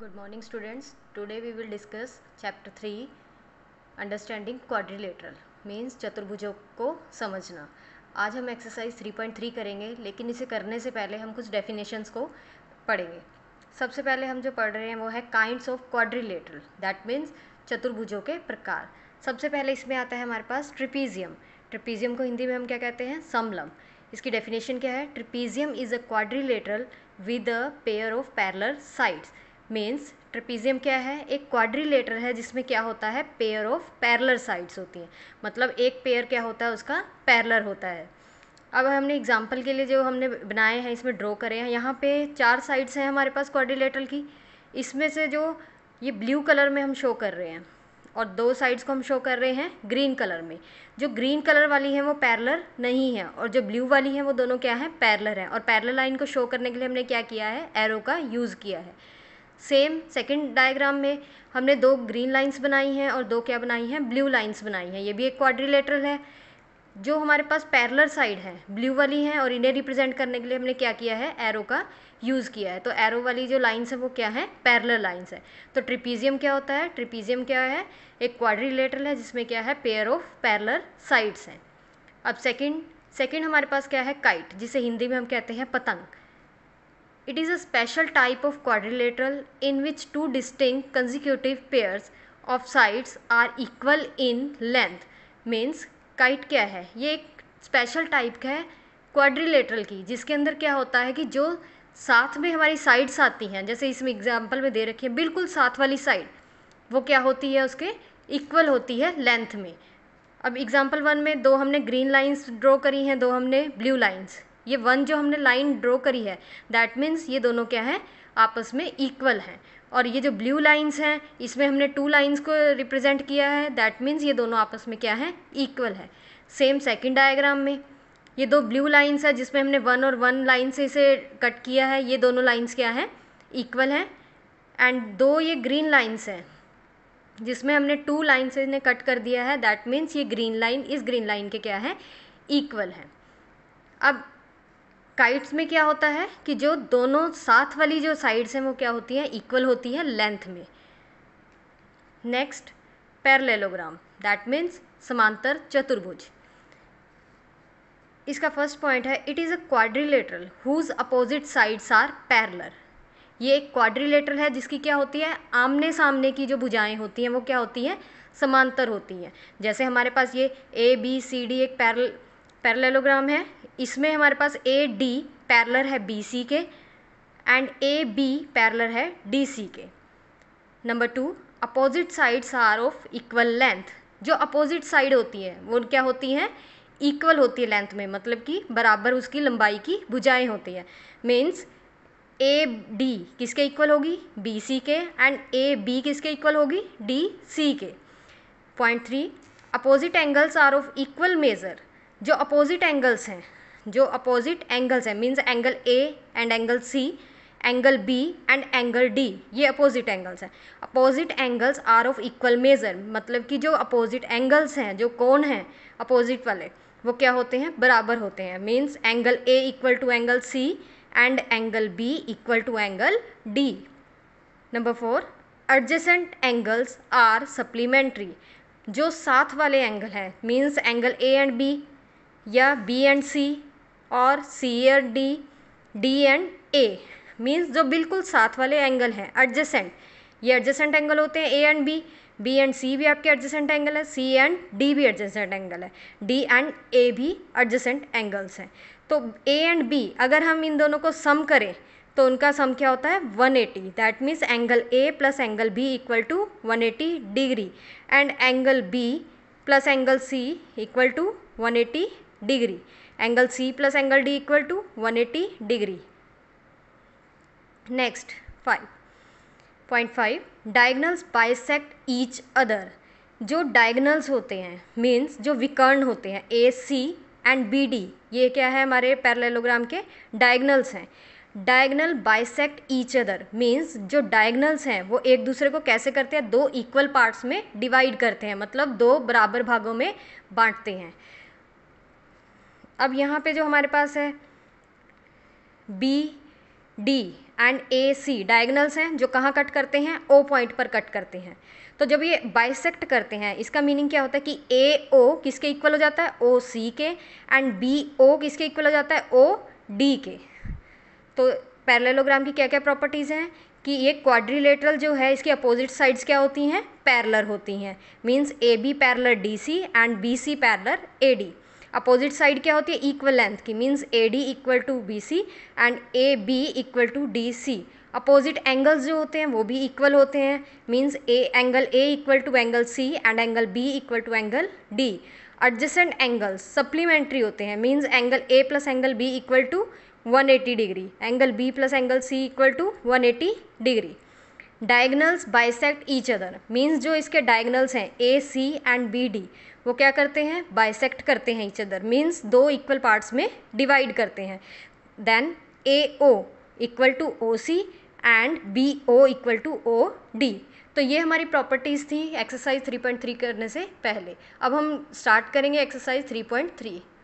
Good morning students today we will discuss chapter three understanding quadrilateral means चतुर्भुजों को समझना आज हम एक्सरसाइज 3.3 करेंगे लेकिन इसे करने से पहले हम कुछ डेफिनेशंस को पढ़ेंगे सबसे पहले हम जो पढ़ रहे हैं वो है kinds of quadrilateral that means चतुर्भुजों के प्रकार सबसे पहले इसमें आता है हमारे पास ट्रिपीजियम ट्रिपीजियम को हिंदी में हम क्या कहते हैं समलम इसकी डेफिनेशन क्या है trapezium is a quadrilateral with a pair of parallel sides means trapezium क्या है एक क्वाड्रिलेटर है जिसमें क्या होता है पेयर ऑफ पैरलर साइड्स होती हैं मतलब एक पेयर क्या होता है उसका पैरलर होता है अब हमने एग्जाम्पल के लिए जो हमने बनाए हैं इसमें ड्रॉ करे हैं यहाँ पे चार साइड्स हैं हमारे पास क्वाड्रिलेटर की इसमें से जो ये ब्लू कलर में हम शो कर रहे हैं और दो साइड्स को हम शो कर रहे हैं ग्रीन कलर में जो ग्रीन कलर वाली है वो पैरलर नहीं है और जो ब्लू वाली है वो दोनों क्या है पैरलर है और पैरलर लाइन को शो करने के लिए हमने क्या किया है एरो का यूज़ किया है सेम सेकंड डायग्राम में हमने दो ग्रीन लाइंस बनाई हैं और दो क्या बनाई हैं ब्लू लाइंस बनाई हैं ये भी एक क्वाड्रिलेटरल है जो हमारे पास पैरलर साइड है ब्लू वाली हैं और इन्हें रिप्रेजेंट करने के लिए हमने क्या किया है एरो का यूज़ किया है तो एरो वाली जो लाइंस है वो क्या है पैरलर लाइंस है तो ट्रिपीजियम क्या होता है ट्रिपीजियम क्या है एक क्वाड्रिलेटरल है जिसमें क्या है पेयर ऑफ पैरलर साइड्स हैं अब सेकेंड सेकेंड हमारे पास क्या है काइट जिसे हिंदी में हम कहते हैं पतंग It is a special type of quadrilateral in which two distinct consecutive pairs of sides are equal in length. Means kite क्या है ये एक स्पेशल टाइप का है क्वाड्रिलेटरल की जिसके अंदर क्या होता है कि जो साथ में हमारी साइड्स आती हैं जैसे इसमें एग्जाम्पल में दे रखी है बिल्कुल साथ वाली साइड वो क्या होती है उसके इक्वल होती है लेंथ में अब एग्ज़ाम्पल वन में दो हमने ग्रीन लाइंस ड्रॉ करी हैं दो हमने ब्लू लाइंस ये वन जो हमने लाइन ड्रॉ करी है दैट मीन्स ये दोनों क्या है आपस में इक्वल हैं और ये जो ब्लू लाइंस हैं इसमें हमने टू लाइंस को रिप्रेजेंट किया है दैट मीन्स ये दोनों आपस में क्या है इक्वल है सेम सेकेंड डायग्राम में ये दो ब्लू लाइंस है जिसमें हमने वन और वन लाइन से इसे कट किया है ये दोनों लाइंस क्या है इक्वल हैं एंड दो ये ग्रीन लाइंस हैं जिसमें हमने टू लाइन से इन्हें कट कर दिया है दैट मीन्स ये ग्रीन लाइन इस ग्रीन लाइन के क्या है इक्वल है अब काइट्स में क्या होता है कि जो दोनों साथ वाली जो साइड्स हैं वो क्या होती हैं इक्वल होती है लेंथ में नेक्स्ट पैरलेलोग्राम दैट मीन्स समांतर चतुर्भुज इसका फर्स्ट पॉइंट है it is a quadrilateral whose opposite sides are parallel ये एक क्वाड्रिलेटरल है जिसकी क्या होती है आमने सामने की जो भुजाएं होती हैं वो क्या होती हैं समांतर होती हैं जैसे हमारे पास ये ए बी सी डी एक पैरल पैरेललोग्राम है इसमें हमारे पास ए डी पैरलर है बी सी के एंड ए बी पैरलर है डी सी के number two opposite sides are of equal length जो अपोजिट साइड होती है वो क्या होती हैं इक्वल होती है लेंथ में मतलब कि बराबर उसकी लंबाई की भुजाएं होती हैं मीन्स ए डी किसके इक्वल होगी बी सी के एंड ए बी किसके इक्वल होगी डी सी के point three opposite angles are of equal measure जो अपोजिट एंगल्स हैं जो अपोजिट एंगल्स हैं means angle A and angle C angle B and angle D ये opposite angles हैं opposite angles are of equal measure मतलब कि जो opposite angles हैं जो कौन हैं अपोजिट वाले वो क्या होते हैं बराबर होते हैं means angle A equal to angle C and angle B equal to angle D number four adjacent angles are supplementary जो साथ वाले एंगल हैं means angle A and B या बी एंड सी और C and D D and A means जो बिल्कुल साथ वाले एंगल हैं एडजेसेंट ये एडजेसेंट एंगल होते हैं A and B B and C भी आपके एडजेसेंट एंगल है सी एंड डी भी एडजेसेंट एंगल है डी एंड ए भी एडजेसेंट एंगल्स हैं तो ए एंड बी अगर हम इन दोनों को सम करें तो उनका सम क्या होता है 180 eighty that means angle A plus angle B equal to 180 degree and angle B plus angle C equal to 180 degree angle C plus angle D equal to 180 degree next five point five diagonals bisect each other जो diagonals होते हैं means जो विकर्ण होते हैं A C and B D ये क्या है हमारे पैरलेलोग्राम के डायगनल्स हैं diagonal bisect each other means जो डायगनल्स हैं वो एक दूसरे को कैसे करते हैं दो इक्वल पार्ट्स में डिवाइड करते हैं मतलब दो बराबर भागों में बांटते हैं अब यहाँ पे जो हमारे पास है B D and A C diagonals हैं जो कहाँ कट करते हैं ओ पॉइंट पर कट करते हैं तो जब ये बाइसेक्ट करते हैं इसका मीनिंग क्या होता है कि ए ओ किसके इक्वल हो जाता है ओ सी के एंड बी ओ किसके इक्वल हो जाता है ओ डी के तो पैरेललोग्राम की क्या क्या प्रॉपर्टीज़ हैं कि ये क्वाड्रिलेटरल जो है इसकी अपोजिट साइड्स क्या होती हैं पैरलर होती हैं means A B parallel D C and B C parallel A D opposite side क्या होती है इक्वल लेंथ की means A D equal to B C and A B equal to D C opposite angles जो होते हैं वो भी equal होते हैं means A angle A equal to angle C and angle B equal to angle D adjacent angles supplementary होते हैं means angle A plus angle B equal to 180 degree angle B plus angle C equal to 180 degree diagonals bisect each other means जो इसके diagonals हैं A C and B D वो क्या करते हैं bisect करते हैं ईच अदर मीन्स दो इक्वल पार्ट्स में डिवाइड करते हैं then A O equal to O C and B O equal to O D तो ये हमारी प्रॉपर्टीज़ थी एक्सरसाइज 3.3 करने से पहले अब हम स्टार्ट करेंगे एक्सरसाइज 3.3